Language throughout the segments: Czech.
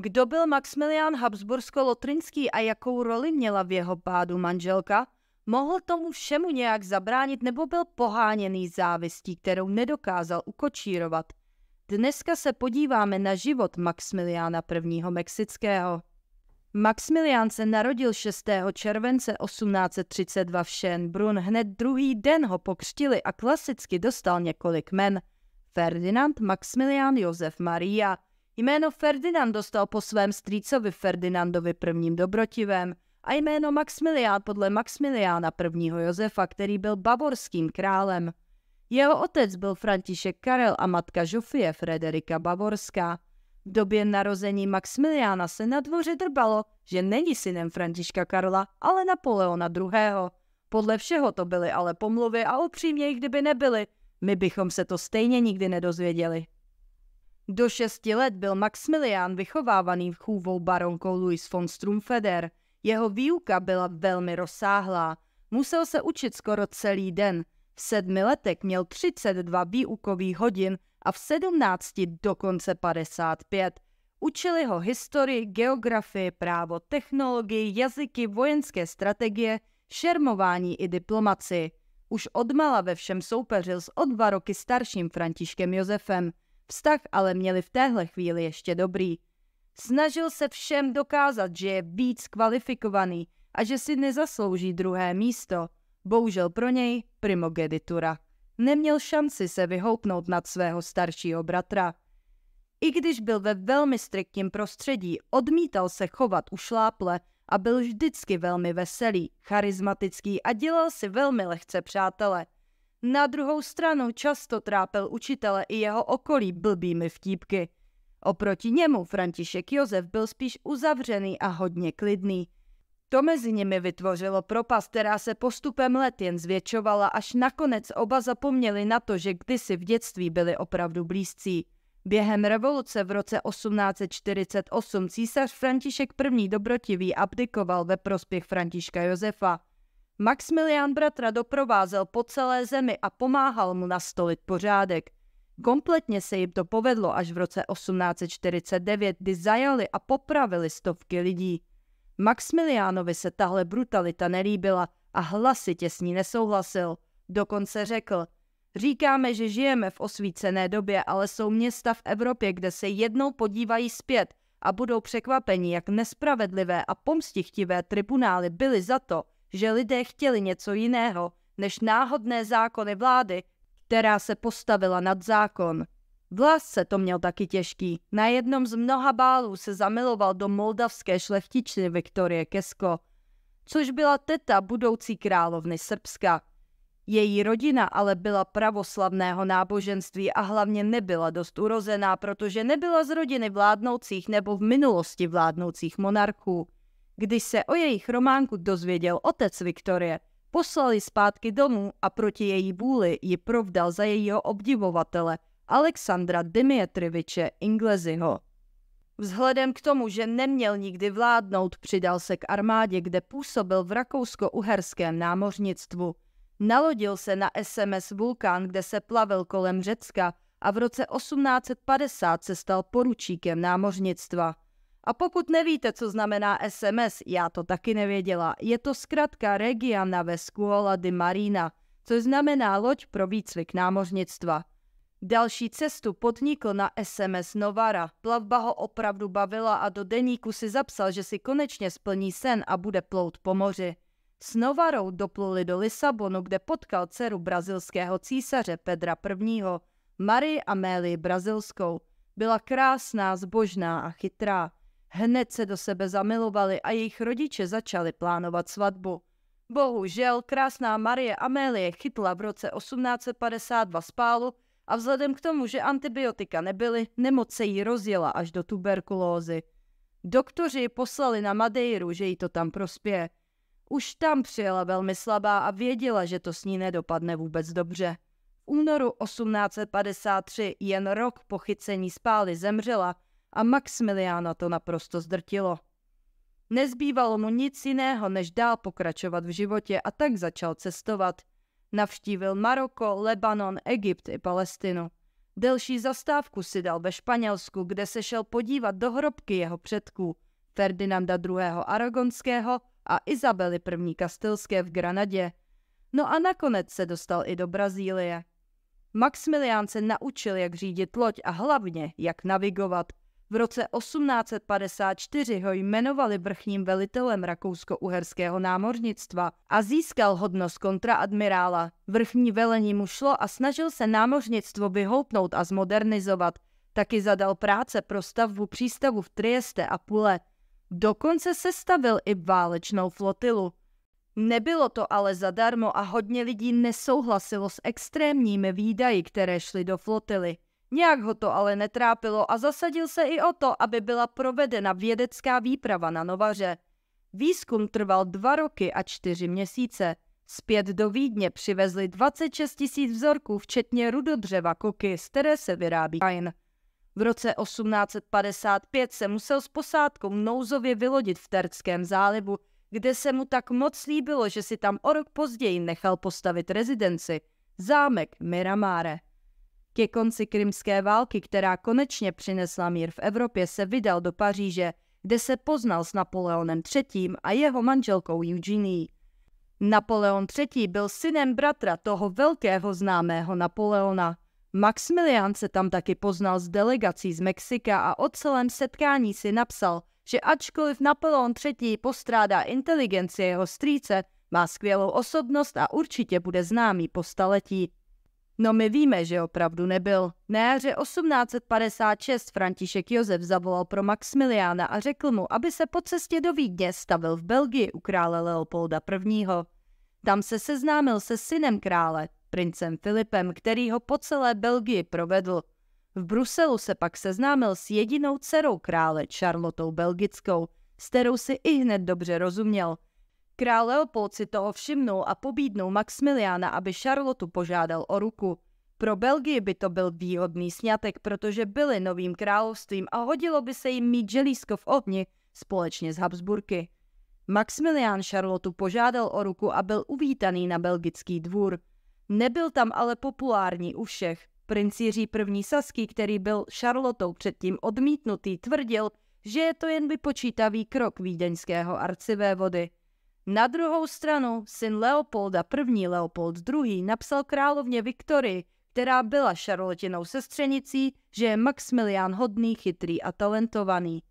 Kdo byl Maximilián Habsbursko-Lotrinský a jakou roli měla v jeho pádu manželka? Mohl tomu všemu nějak zabránit nebo byl poháněný závistí, kterou nedokázal ukočírovat? Dneska se podíváme na život Maximiliána I. Mexického. Maximilián se narodil 6. července 1832 v Schönbrunn. Hned druhý den ho pokřtili a klasicky dostal několik men. Ferdinand Maximilián Josef Maria – Jméno Ferdinand dostal po svém strýcovi Ferdinandovi prvním Dobrotivém a jméno Maximilián podle Maximiliána I. Josefa, který byl bavorským králem. Jeho otec byl František Karel a matka Žofie Frederika Bavorská. V době narození Maximiliána se na dvoře drbalo, že není synem Františka Karla, ale Napoleona II. Podle všeho to byly ale pomluvy a upřímně, kdyby nebyly, my bychom se to stejně nikdy nedozvěděli. Do šesti let byl Maximilian vychovávaný v chůvou baronkou Louis von Strumfeder. Jeho výuka byla velmi rozsáhlá. Musel se učit skoro celý den. V sedmi letech měl 32 výukových hodin a v sedmnácti dokonce 55. Učili ho historii, geografii, právo, technologii, jazyky, vojenské strategie, šermování i diplomaci. Už odmala ve všem soupeřil s o dva roky starším Františkem Josefem. Vztah ale měli v téhle chvíli ještě dobrý. Snažil se všem dokázat, že je víc kvalifikovaný a že si nezaslouží druhé místo. Bohužel pro něj primogeditura. Neměl šanci se vyhoupnout nad svého staršího bratra. I když byl ve velmi striktním prostředí, odmítal se chovat ušláple a byl vždycky velmi veselý, charismatický a dělal si velmi lehce přátele – na druhou stranu často trápil učitele i jeho okolí blbými vtípky. Oproti němu František Josef byl spíš uzavřený a hodně klidný. To mezi nimi vytvořilo propast, která se postupem let jen zvětšovala, až nakonec oba zapomněli na to, že kdysi v dětství byli opravdu blízcí. Během revoluce v roce 1848 císař František I. Dobrotivý abdikoval ve prospěch Františka Josefa. Maximilian bratra doprovázel po celé zemi a pomáhal mu nastolit pořádek. Kompletně se jim to povedlo až v roce 1849, kdy zajali a popravili stovky lidí. Maximiliánovi se tahle brutalita nelíbila a hlasitě s ní nesouhlasil. Dokonce řekl, říkáme, že žijeme v osvícené době, ale jsou města v Evropě, kde se jednou podívají zpět a budou překvapeni, jak nespravedlivé a pomstichtivé tribunály byly za to, že lidé chtěli něco jiného než náhodné zákony vlády, která se postavila nad zákon. V se to měl taky těžký. Na jednom z mnoha bálů se zamiloval do moldavské šlechtičny Viktorie Kesko, což byla teta budoucí královny Srbska. Její rodina ale byla pravoslavného náboženství a hlavně nebyla dost urozená, protože nebyla z rodiny vládnoucích nebo v minulosti vládnoucích monarchů. Když se o jejich románku dozvěděl otec Viktorie, poslali zpátky domů a proti její bůli ji provdal za jejího obdivovatele Alexandra Dimitriviče Ingleziho. Vzhledem k tomu, že neměl nikdy vládnout, přidal se k armádě, kde působil v rakousko-uherském námořnictvu. Nalodil se na SMS Vulkán, kde se plavil kolem Řecka a v roce 1850 se stal poručíkem námořnictva. A pokud nevíte, co znamená SMS, já to taky nevěděla, je to zkrátka Regiona Vescuola di Marina, což znamená loď pro výcvik námořnictva. Další cestu podnikl na SMS Novara. Plavba ho opravdu bavila a do deníku si zapsal, že si konečně splní sen a bude plout po moři. S Novarou dopluli do Lisabonu, kde potkal dceru brazilského císaře Pedra I. Marie Amélie Brazilskou. Byla krásná, zbožná a chytrá. Hned se do sebe zamilovali a jejich rodiče začali plánovat svatbu. Bohužel krásná Marie Amélie chytla v roce 1852 spálu a vzhledem k tomu, že antibiotika nebyly, nemoc se jí rozjela až do tuberkulózy. Doktoři poslali na Madeiru, že jí to tam prospěje. Už tam přijela velmi slabá a věděla, že to s ní nedopadne vůbec dobře. V únoru 1853, jen rok po chycení spály, zemřela – a Maximiliána to naprosto zdrtilo. Nezbývalo mu nic jiného, než dál pokračovat v životě a tak začal cestovat. Navštívil Maroko, Lebanon, Egypt i Palestinu. Delší zastávku si dal ve Španělsku, kde se šel podívat do hrobky jeho předků, Ferdinanda II. Aragonského a Izabely I. Kastilské v Granadě. No a nakonec se dostal i do Brazílie. Maximilián se naučil, jak řídit loď a hlavně, jak navigovat – v roce 1854 ho jmenovali vrchním velitelem rakousko-uherského námořnictva a získal hodnost kontraadmirála. Vrchní velení mu šlo a snažil se námořnictvo vyhoupnout a zmodernizovat. Taky zadal práce pro stavbu přístavu v Trieste a Pule. Dokonce se stavil i válečnou flotilu. Nebylo to ale zadarmo a hodně lidí nesouhlasilo s extrémními výdaji, které šly do flotily. Nějak ho to ale netrápilo a zasadil se i o to, aby byla provedena vědecká výprava na Novaře. Výzkum trval dva roky a čtyři měsíce. Zpět do Vídně přivezli 26 tisíc vzorků, včetně rudodřeva koky, z které se vyrábí kajn. V roce 1855 se musel s posádkou nouzově vylodit v Terckém zálivu, kde se mu tak moc líbilo, že si tam o rok později nechal postavit rezidenci, zámek Miramare. Ke konci krymské války, která konečně přinesla mír v Evropě, se vydal do Paříže, kde se poznal s Napoleonem III. a jeho manželkou Eugenie. Napoleon III. byl synem bratra toho velkého známého Napoleona. Maximilian se tam taky poznal s delegací z Mexika a o celém setkání si napsal, že ačkoliv Napoleon III. postrádá inteligenci jeho strýce, má skvělou osobnost a určitě bude známý po staletí. No my víme, že opravdu nebyl. Na jaře 1856 František Josef zavolal pro Maximiliána a řekl mu, aby se po cestě do Vídně stavil v Belgii u krále Leopolda I. Tam se seznámil se synem krále, princem Filipem, který ho po celé Belgii provedl. V Bruselu se pak seznámil s jedinou dcerou krále, Charlotou Belgickou, s kterou si i hned dobře rozuměl – Král Leopold si toho všimnul a pobídnul Maximiliána, aby Charlotu požádal o ruku. Pro Belgii by to byl výhodný sňatek, protože byli novým královstvím a hodilo by se jim mít želízko v ohni společně s Habsburky. Maximilián Charlotu požádal o ruku a byl uvítaný na belgický dvůr. Nebyl tam ale populární u všech. Princ Jiří I. Saský, který byl Charlotou předtím odmítnutý, tvrdil, že je to jen vypočítavý krok vídeňského vody. Na druhou stranu syn Leopolda, první Leopold II., napsal královně Viktorii, která byla Šarlotinou sestřenicí, že je Maximilián hodný, chytrý a talentovaný.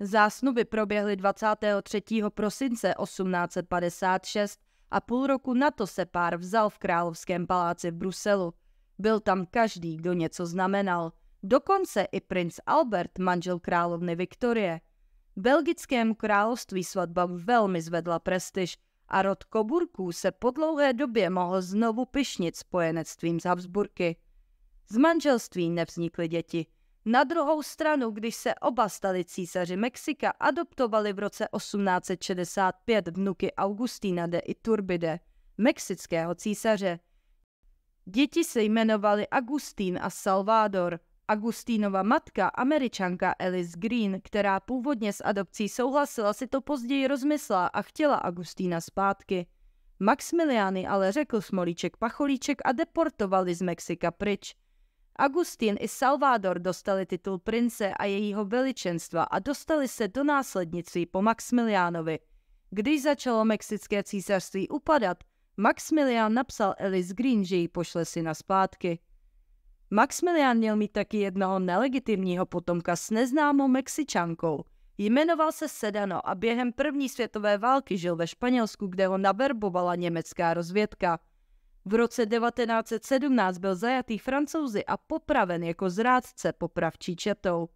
Zásnuby proběhly 23. prosince 1856 a půl roku na to se pár vzal v Královském paláci v Bruselu. Byl tam každý, kdo něco znamenal. Dokonce i princ Albert, manžel královny Viktorie – Belgickému království svatba velmi zvedla prestiž a rod Koburků se po dlouhé době mohl znovu pyšnit spojenectvím z Habsburky. Z manželství nevznikly děti. Na druhou stranu, když se oba stali císaři Mexika, adoptovali v roce 1865 vnuky Augustína de Iturbide, mexického císaře. Děti se jmenovali Agustín a Salvador Agustínova matka, američanka Alice Green, která původně s adopcí souhlasila, si to později rozmyslela a chtěla Agustína zpátky. Maximiliány ale řekl Smolíček Pacholíček a deportovali z Mexika pryč. Agustín i Salvador dostali titul prince a jejího veličenstva a dostali se do následnictví po Maximiliánovi. Když začalo mexické císařství upadat, Maximilián napsal Alice Green, že ji pošle syna zpátky. Maximilian měl mít taky jednoho nelegitimního potomka s neznámou Mexičankou. Jmenoval se Sedano a během první světové války žil ve Španělsku, kde ho naverbovala německá rozvědka. V roce 1917 byl zajatý francouzi a popraven jako zrádce popravčí četou.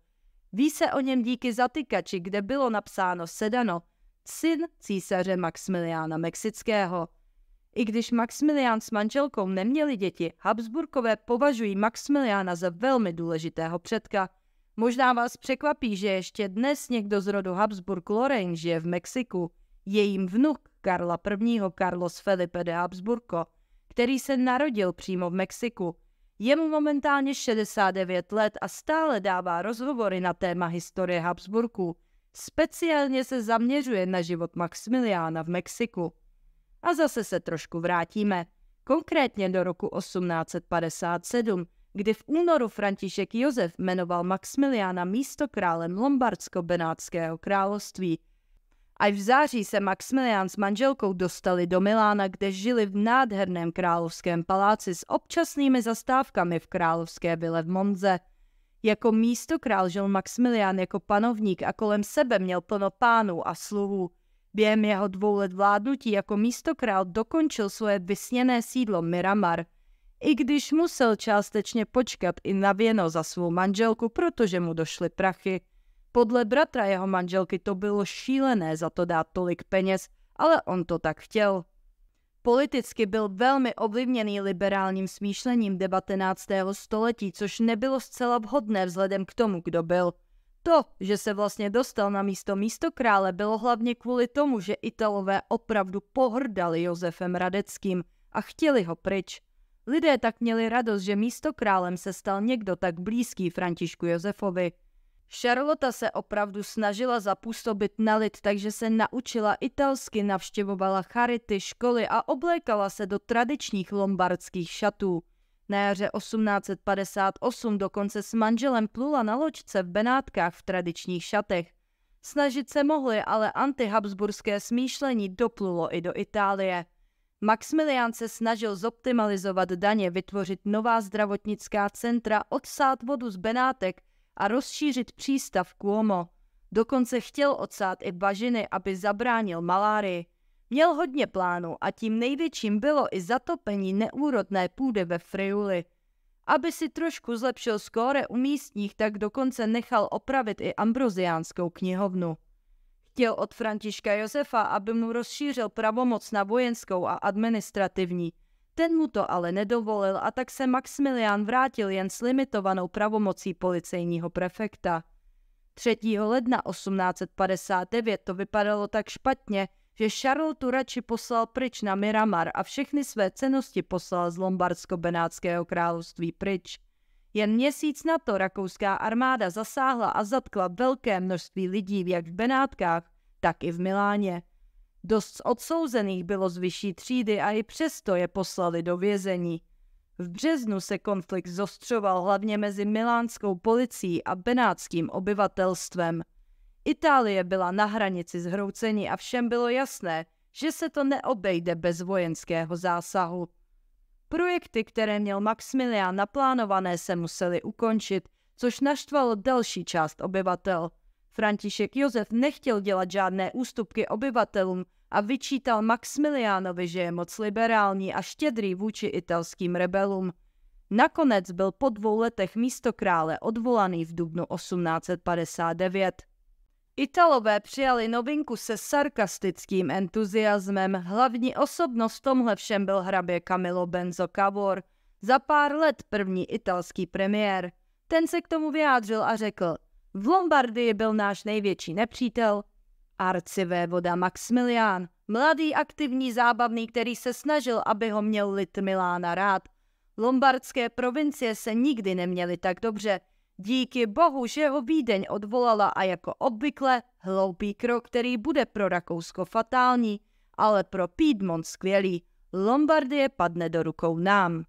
Ví se o něm díky zatykači, kde bylo napsáno Sedano, syn císaře Maximiliána Mexického. I když Maximilián s manželkou neměli děti, Habsburkové považují Maximiliána za velmi důležitého předka. Možná vás překvapí, že ještě dnes někdo z rodu Habsburg-Lorraine žije v Mexiku. jejím vnuk Karla I. Carlos Felipe de Habsburgo, který se narodil přímo v Mexiku. Je mu momentálně 69 let a stále dává rozhovory na téma historie Habsburků. Speciálně se zaměřuje na život Maximiliána v Mexiku. A zase se trošku vrátíme, konkrétně do roku 1857, kdy v únoru František Josef jmenoval Maximiliána místo králem Lombardsko-Benátského království. A v září se Maximilián s manželkou dostali do Milána, kde žili v nádherném královském paláci s občasnými zastávkami v královské vile v Monze. Jako místo král žil Maximilián jako panovník a kolem sebe měl plno pánů a sluhů. Během jeho dvou let vládnutí jako místokrál dokončil svoje vysněné sídlo Miramar, i když musel částečně počkat i na věno za svou manželku, protože mu došly prachy. Podle bratra jeho manželky to bylo šílené za to dát tolik peněz, ale on to tak chtěl. Politicky byl velmi ovlivněný liberálním smýšlením 19. století, což nebylo zcela vhodné vzhledem k tomu, kdo byl – to, že se vlastně dostal na místo místo krále, bylo hlavně kvůli tomu, že Italové opravdu pohrdali Josefem Radeckým a chtěli ho pryč. Lidé tak měli radost, že místo králem se stal někdo tak blízký Františku Josefovi. Charlotte se opravdu snažila zapůsobit na lid, takže se naučila italsky, navštěvovala charity, školy a oblékala se do tradičních lombardských šatů. Na jaře 1858 dokonce s manželem plula na loďce v Benátkách v tradičních šatech. Snažit se mohli, ale antihabsburské smýšlení doplulo i do Itálie. Maximilián se snažil zoptimalizovat daně, vytvořit nová zdravotnická centra, odsát vodu z Benátek a rozšířit přístav Cuomo. Dokonce chtěl odsát i bažiny, aby zabránil malárii. Měl hodně plánů a tím největším bylo i zatopení neúrodné půdy ve Friuli. Aby si trošku zlepšil skóre u místních, tak dokonce nechal opravit i ambroziánskou knihovnu. Chtěl od Františka Josefa, aby mu rozšířil pravomoc na vojenskou a administrativní. Ten mu to ale nedovolil a tak se Maximilián vrátil jen s limitovanou pravomocí policejního prefekta. 3. ledna 1859 to vypadalo tak špatně, že Charles Turači poslal pryč na Miramar a všechny své cenosti poslal z Lombardsko-Benátského království pryč. Jen měsíc na to rakouská armáda zasáhla a zatkla velké množství lidí jak v Benátkách, tak i v Miláně. Dost z odsouzených bylo z vyšší třídy a i přesto je poslali do vězení. V březnu se konflikt zostřoval hlavně mezi milánskou policií a benátským obyvatelstvem – Itálie byla na hranici zhroucení a všem bylo jasné, že se to neobejde bez vojenského zásahu. Projekty, které měl Maximilian naplánované, se musely ukončit, což naštvalo další část obyvatel. František Josef nechtěl dělat žádné ústupky obyvatelům a vyčítal Maximiliánovi, že je moc liberální a štědrý vůči italským rebelům. Nakonec byl po dvou letech místo krále odvolaný v dubnu 1859. Italové přijali novinku se sarkastickým entuziasmem. Hlavní osobnost v tomhle všem byl hrabě Camilo Benzo Cavour, za pár let první italský premiér. Ten se k tomu vyjádřil a řekl, v Lombardii byl náš největší nepřítel, arcivévoda Maximilián, mladý, aktivní, zábavný, který se snažil, aby ho měl lid Milána rád. Lombardské provincie se nikdy neměly tak dobře – Díky bohu, že ho Vídeň odvolala a jako obvykle hloupý krok, který bude pro Rakousko fatální, ale pro Piedmont skvělý. Lombardie padne do rukou nám.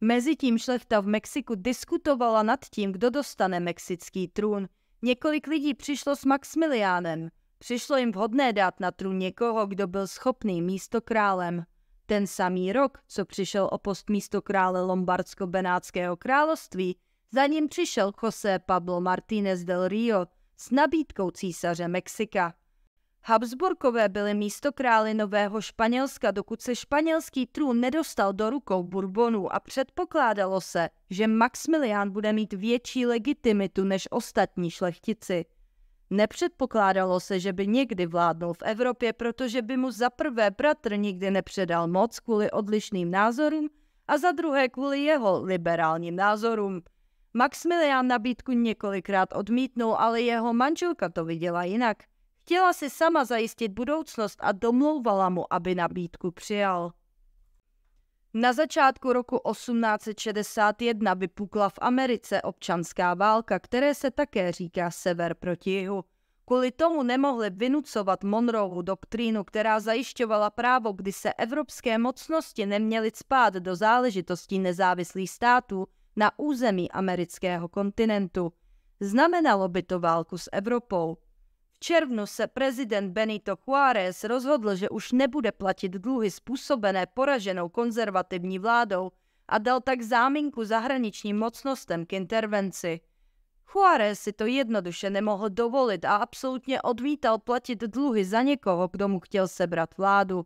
Mezitím šlechta v Mexiku diskutovala nad tím, kdo dostane mexický trůn. Několik lidí přišlo s Maximiliánem. Přišlo jim vhodné dát na trůn někoho, kdo byl schopný místo králem. Ten samý rok, co přišel o post místo krále Lombardsko-Benátského království, za ním přišel José Pablo Martínez del Rio s nabídkou císaře Mexika. Habsburkové byly místo krály Nového Španělska, dokud se španělský trůn nedostal do rukou Bourbonů a předpokládalo se, že Maximilián bude mít větší legitimitu než ostatní šlechtici. Nepředpokládalo se, že by někdy vládnul v Evropě, protože by mu za prvé bratr nikdy nepředal moc kvůli odlišným názorům a za druhé kvůli jeho liberálním názorům. Maximilian nabídku několikrát odmítnul, ale jeho manželka to viděla jinak. Chtěla si sama zajistit budoucnost a domlouvala mu, aby nabídku přijal. Na začátku roku 1861 vypukla v Americe občanská válka, které se také říká sever proti jihu. Kvůli tomu nemohli vynucovat Monroevu doktrínu, která zajišťovala právo, kdy se evropské mocnosti neměly spát do záležitostí nezávislých států – na území amerického kontinentu. Znamenalo by to válku s Evropou. V červnu se prezident Benito Juárez rozhodl, že už nebude platit dluhy způsobené poraženou konzervativní vládou a dal tak záminku zahraničním mocnostem k intervenci. Juárez si to jednoduše nemohl dovolit a absolutně odmítal platit dluhy za někoho, kdo mu chtěl sebrat vládu.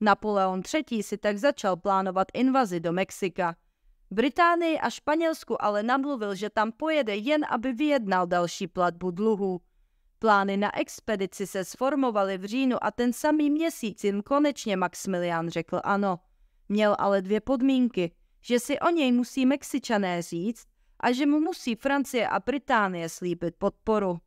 Napoleon III. si tak začal plánovat invazi do Mexika – Británii a Španělsku ale namluvil, že tam pojede jen, aby vyjednal další platbu dluhů. Plány na expedici se sformovaly v říjnu a ten samý měsíc jim konečně Maximilian řekl ano. Měl ale dvě podmínky, že si o něj musí Mexičané říct a že mu musí Francie a Británie slíbit podporu.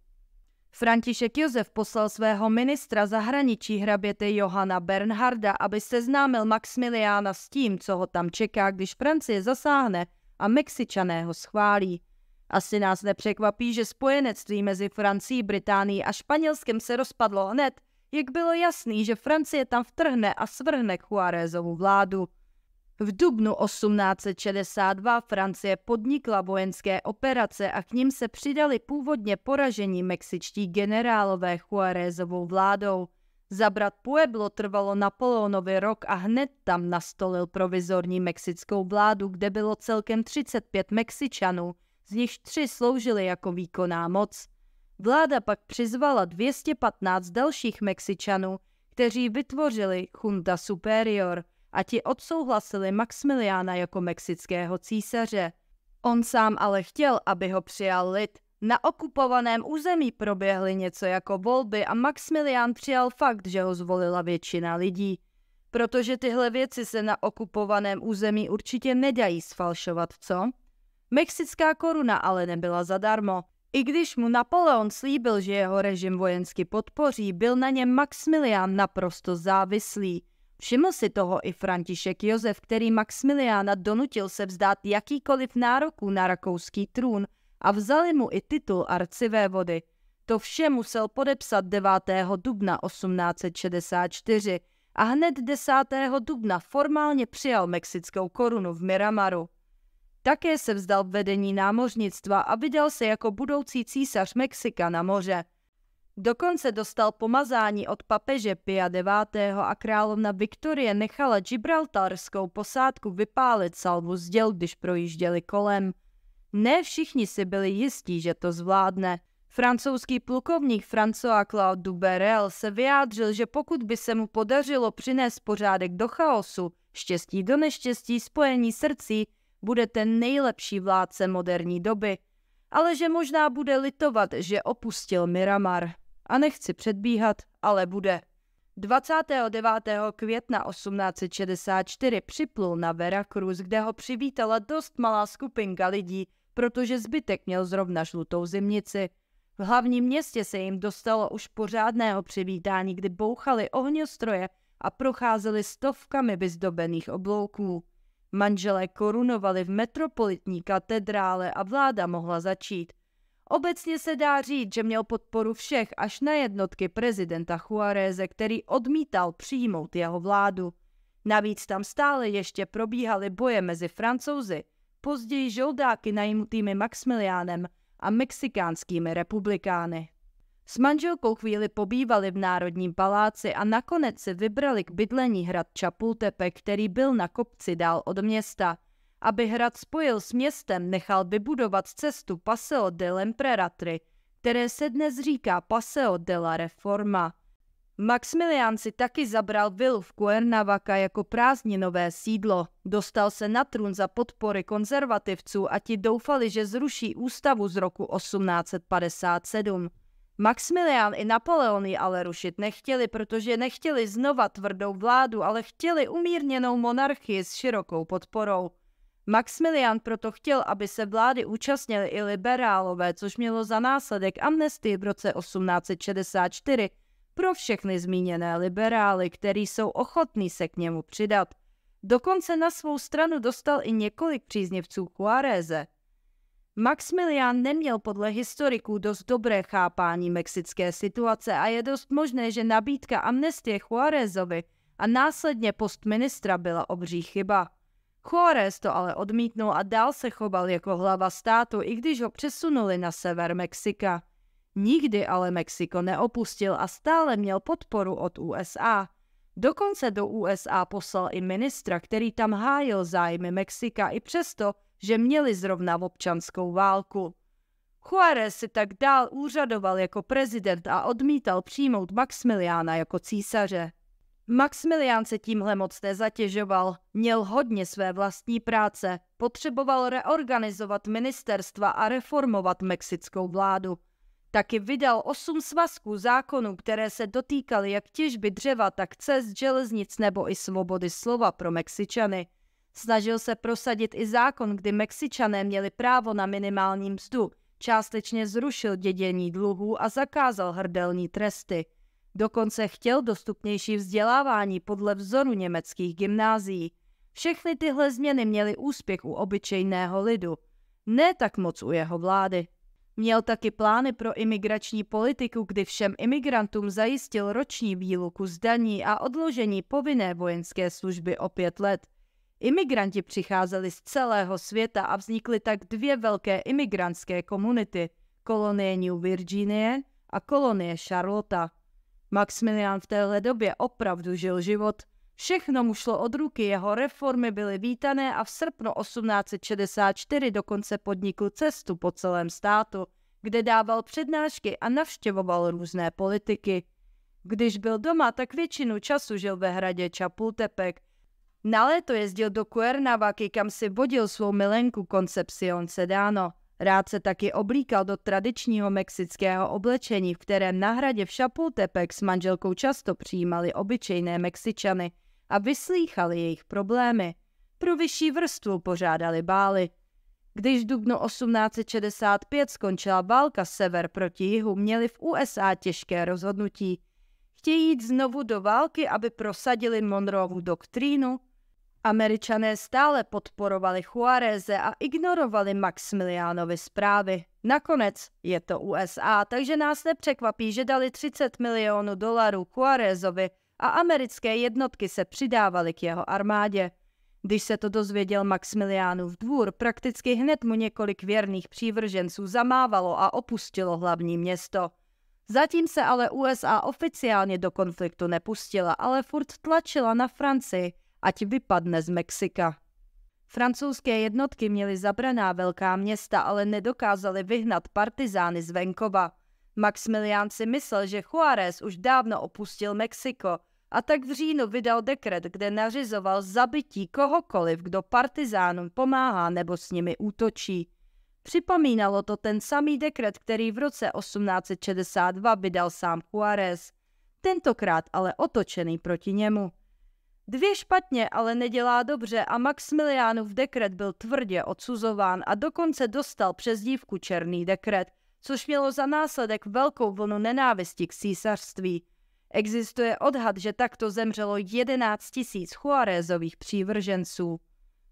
František Josef poslal svého ministra zahraničí hraběte Johana Bernharda, aby seznámil Maximiliána s tím, co ho tam čeká, když Francie zasáhne a Mexičané ho schválí. Asi nás nepřekvapí, že spojenectví mezi Francií, Británií a Španělskem se rozpadlo hned, jak bylo jasný, že Francie tam vtrhne a svrhne Juárezovu vládu. V dubnu 1862 Francie podnikla vojenské operace a k ním se přidali původně poražení mexičtí generálové Juarezovou vládou. Zabrat Pueblo trvalo Napoleonovi rok a hned tam nastolil provizorní mexickou vládu, kde bylo celkem 35 Mexičanů, z nichž tři sloužili jako výkonná moc. Vláda pak přizvala 215 dalších Mexičanů, kteří vytvořili Junta Superior – a ti odsouhlasili Maximiliána jako mexického císaře. On sám ale chtěl, aby ho přijal lid. Na okupovaném území proběhly něco jako volby a Maximilián přijal fakt, že ho zvolila většina lidí. Protože tyhle věci se na okupovaném území určitě nedají sfalšovat, co? Mexická koruna ale nebyla zadarmo. I když mu Napoleon slíbil, že jeho režim vojensky podpoří, byl na něm Maximilián naprosto závislý. Všiml si toho i František Josef, který Maximiliána donutil se vzdát jakýkoliv nároků na rakouský trůn a vzali mu i titul vody. To vše musel podepsat 9. dubna 1864 a hned 10. dubna formálně přijal mexickou korunu v Miramaru. Také se vzdal vedení námořnictva a vydal se jako budoucí císař Mexika na moře – Dokonce dostal pomazání od papeže Pia IX. a královna Viktorie nechala gibraltarskou posádku vypálit salvu z děl, když projížděli kolem. Ne všichni si byli jistí, že to zvládne. Francouzský plukovník François Claude Duberel se vyjádřil, že pokud by se mu podařilo přinést pořádek do chaosu, štěstí do neštěstí, spojení srdcí, bude ten nejlepší vládce moderní doby, ale že možná bude litovat, že opustil Miramar. A nechci předbíhat, ale bude. 29. května 1864 připlul na Veracruz, kde ho přivítala dost malá skupinka lidí, protože zbytek měl zrovna žlutou zimnici. V hlavním městě se jim dostalo už pořádného přivítání, kdy bouchali ohňostroje a procházeli stovkami vyzdobených oblouků. Manželé korunovali v metropolitní katedrále a vláda mohla začít. Obecně se dá říct, že měl podporu všech až na jednotky prezidenta Juareze, který odmítal přijmout jeho vládu. Navíc tam stále ještě probíhaly boje mezi Francouzi, později žoldáky najmutými Maximiliánem a mexikánskými republikány. S manželkou chvíli pobývali v Národním paláci a nakonec se vybrali k bydlení hrad Čapultepe, který byl na kopci dál od města – aby hrad spojil s městem, nechal vybudovat cestu Paseo de l'Emperatri, které se dnes říká Paseo de la Reforma. Maximilián si taky zabral vilu v Cuernavaca jako prázdninové sídlo. Dostal se na trůn za podpory konzervativců a ti doufali, že zruší ústavu z roku 1857. Maximilián i Napoleon ji ale rušit nechtěli, protože nechtěli znova tvrdou vládu, ale chtěli umírněnou monarchii s širokou podporou. Maximilian proto chtěl, aby se vlády účastnili i liberálové, což mělo za následek amnestii v roce 1864 pro všechny zmíněné liberály, který jsou ochotní se k němu přidat. Dokonce na svou stranu dostal i několik příznivců Juáreze. Maximilian neměl podle historiků dost dobré chápání mexické situace a je dost možné, že nabídka amnestie Juárezovi a následně post ministra byla obří chyba. Chores to ale odmítnul a dál se choval jako hlava státu, i když ho přesunuli na sever Mexika. Nikdy ale Mexiko neopustil a stále měl podporu od USA. Dokonce do USA poslal i ministra, který tam hájil zájmy Mexika i přesto, že měli zrovna v občanskou válku. Juárez si tak dál úřadoval jako prezident a odmítal přijmout Maximiliána jako císaře. Maximilián se tímhle moc nezatěžoval, měl hodně své vlastní práce, potřeboval reorganizovat ministerstva a reformovat mexickou vládu. Taky vydal osm svazků zákonů, které se dotýkaly jak těžby dřeva, tak cest železnic nebo i svobody slova pro Mexičany. Snažil se prosadit i zákon, kdy Mexičané měli právo na minimální mzdu, částečně zrušil dědění dluhů a zakázal hrdelní tresty. Dokonce chtěl dostupnější vzdělávání podle vzoru německých gymnázií. Všechny tyhle změny měly úspěch u obyčejného lidu, ne tak moc u jeho vlády. Měl taky plány pro imigrační politiku, kdy všem imigrantům zajistil roční výluku z daní a odložení povinné vojenské služby o pět let. Imigranti přicházeli z celého světa a vznikly tak dvě velké imigrantské komunity – kolonie New Virginie a kolonie Charlotte. Maximilián v téhle době opravdu žil život. Všechno mu šlo od ruky, jeho reformy byly vítané a v srpnu 1864 dokonce podnikl cestu po celém státu, kde dával přednášky a navštěvoval různé politiky. Když byl doma, tak většinu času žil ve hradě Čapultepek. Na léto jezdil do Cuernavaky, kam si vodil svou milenku Concepcion Sedano. Rád se taky oblíkal do tradičního mexického oblečení, v kterém na hradě v Chapultepec s manželkou často přijímali obyčejné Mexičany a vyslýchali jejich problémy. Pro vyšší vrstvu pořádali bály. Když v dubnu 1865 skončila válka sever proti jihu, měli v USA těžké rozhodnutí. Chtějí jít znovu do války, aby prosadili Monroevu doktrínu, Američané stále podporovali Juareze a ignorovali Maximilianovi zprávy. Nakonec je to USA, takže nás nepřekvapí, že dali 30 milionů dolarů Juarezovi a americké jednotky se přidávaly k jeho armádě. Když se to dozvěděl Maximilianův dvůr, prakticky hned mu několik věrných přívrženců zamávalo a opustilo hlavní město. Zatím se ale USA oficiálně do konfliktu nepustila, ale furt tlačila na Francii, ať vypadne z Mexika. Francouzské jednotky měly zabraná velká města, ale nedokázaly vyhnat partizány z venkova. Maximilián si myslel, že Juárez už dávno opustil Mexiko a tak v říjnu vydal dekret, kde nařizoval zabití kohokoliv, kdo partizánům pomáhá nebo s nimi útočí. Připomínalo to ten samý dekret, který v roce 1862 vydal sám Juárez, tentokrát ale otočený proti němu. Dvě špatně ale nedělá dobře a Maximilianův dekret byl tvrdě odsuzován a dokonce dostal přezdívku Černý dekret, což mělo za následek velkou vlnu nenávisti k císařství. Existuje odhad, že takto zemřelo 11 000 Juarezových přívrženců.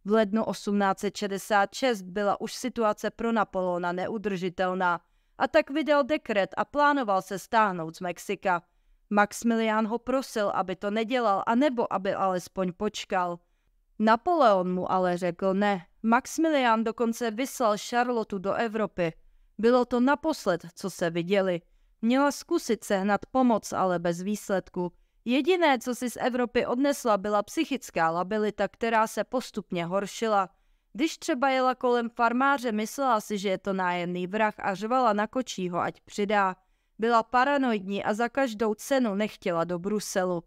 V lednu 1866 byla už situace pro Napoleona neudržitelná a tak vydal dekret a plánoval se stáhnout z Mexika – Maximilián ho prosil, aby to nedělal, anebo aby alespoň počkal. Napoleon mu ale řekl ne. Maximilián dokonce vyslal Charlotu do Evropy. Bylo to naposled, co se viděli. Měla zkusit sehnat pomoc, ale bez výsledku. Jediné, co si z Evropy odnesla, byla psychická labilita, která se postupně horšila. Když třeba jela kolem farmáře, myslela si, že je to nájemný vrah a řvala na kočího, ať přidá. Byla paranoidní a za každou cenu nechtěla do Bruselu.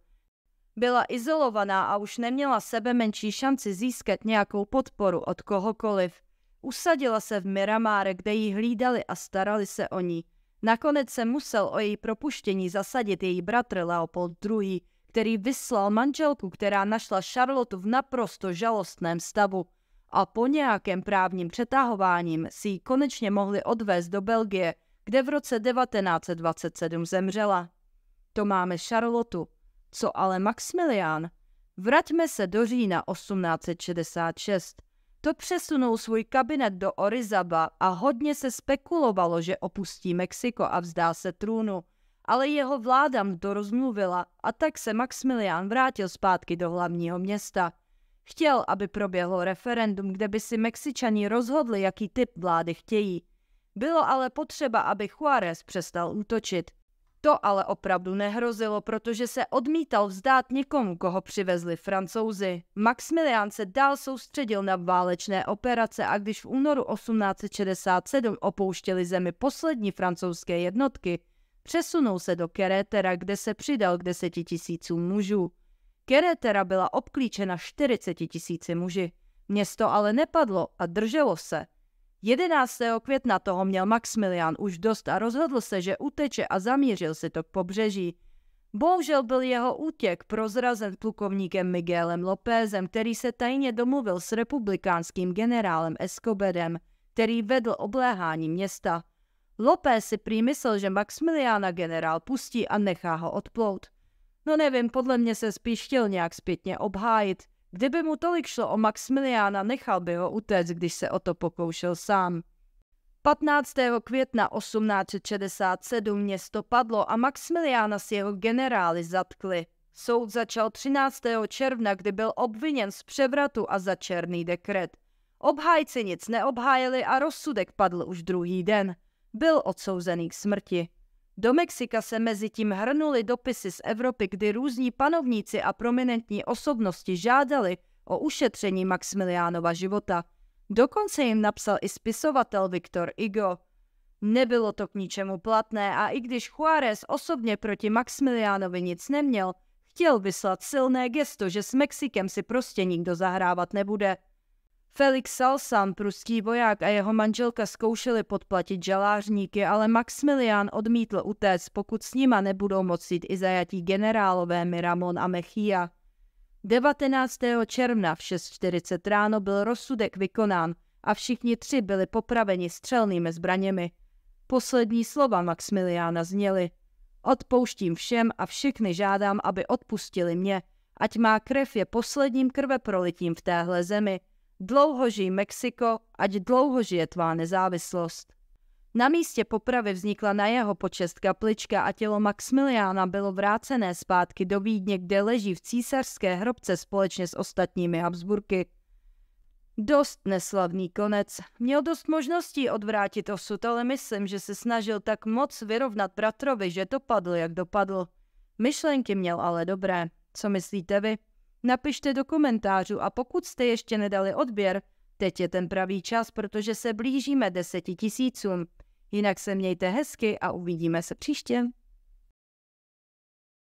Byla izolovaná a už neměla sebe menší šanci získat nějakou podporu od kohokoliv. Usadila se v Miramáre, kde ji hlídali a starali se o ní. Nakonec se musel o její propuštění zasadit její bratr Leopold II., který vyslal manželku, která našla Charlotte v naprosto žalostném stavu. A po nějakém právním přetahováním si ji konečně mohli odvést do Belgie, kde v roce 1927 zemřela. To máme Charlotu. Co ale Maximilián? Vraťme se do října 1866. To přesunul svůj kabinet do Orizaba a hodně se spekulovalo, že opustí Mexiko a vzdá se trůnu. Ale jeho vláda mu to rozmluvila a tak se Maximilián vrátil zpátky do hlavního města. Chtěl, aby proběhlo referendum, kde by si Mexičani rozhodli, jaký typ vlády chtějí. Bylo ale potřeba, aby Juárez přestal útočit. To ale opravdu nehrozilo, protože se odmítal vzdát někomu, koho přivezli francouzi. Maximilián se dál soustředil na válečné operace a když v únoru 1867 opouštěli zemi poslední francouzské jednotky, přesunul se do Keretera, kde se přidal k deseti tisícům mužů. Keretera byla obklíčena 40 tisíci muži. Město ale nepadlo a drželo se – 11. května toho měl Maximilian už dost a rozhodl se, že uteče a zamířil se to k pobřeží. Bohužel byl jeho útěk prozrazen plukovníkem Miguelem Lópezem, který se tajně domluvil s republikánským generálem Escobedem, který vedl obléhání města. López si přímyslel, že Maximiliana generál pustí a nechá ho odplout. No nevím, podle mě se spíš chtěl nějak zpětně obhájit. Kdyby mu tolik šlo o Maximiliána, nechal by ho utéct, když se o to pokoušel sám. 15. května 1867 město padlo a Maximiliána s jeho generály zatkli. Soud začal 13. června, kdy byl obviněn z převratu a za černý dekret. Obhájci nic neobhájili a rozsudek padl už druhý den. Byl odsouzený k smrti. Do Mexika se mezi tím hrnuly dopisy z Evropy, kdy různí panovníci a prominentní osobnosti žádali o ušetření Maximiliánova života. Dokonce jim napsal i spisovatel Viktor Igo. Nebylo to k ničemu platné a i když Juárez osobně proti Maximiliánovi nic neměl, chtěl vyslat silné gesto, že s Mexikem si prostě nikdo zahrávat nebude. Felix Salsan, pruský voják a jeho manželka zkoušeli podplatit žalářníky, ale Maximilian odmítl utéct, pokud s nima nebudou moci i zajatí generálové Miramon a Mechia. 19. června v 6.40 ráno byl rozsudek vykonán a všichni tři byli popraveni střelnými zbraněmi. Poslední slova Maximiliana zněly Odpouštím všem a všechny žádám, aby odpustili mě, ať má krev je posledním krveprolitím v téhle zemi – Dlouho žij Mexiko, ať dlouho žije tvá nezávislost. Na místě popravy vznikla na jeho počest kaplička a tělo Maximiliána bylo vrácené zpátky do Vídně, kde leží v císařské hrobce společně s ostatními Habsburky. Dost neslavný konec. Měl dost možností odvrátit osud, ale myslím, že se snažil tak moc vyrovnat bratrovi, že dopadl, jak dopadl. Myšlenky měl ale dobré. Co myslíte vy? Napište do komentářů a pokud jste ještě nedali odběr, teď je ten pravý čas, protože se blížíme deseti tisícům. Jinak se mějte hezky a uvidíme se příště.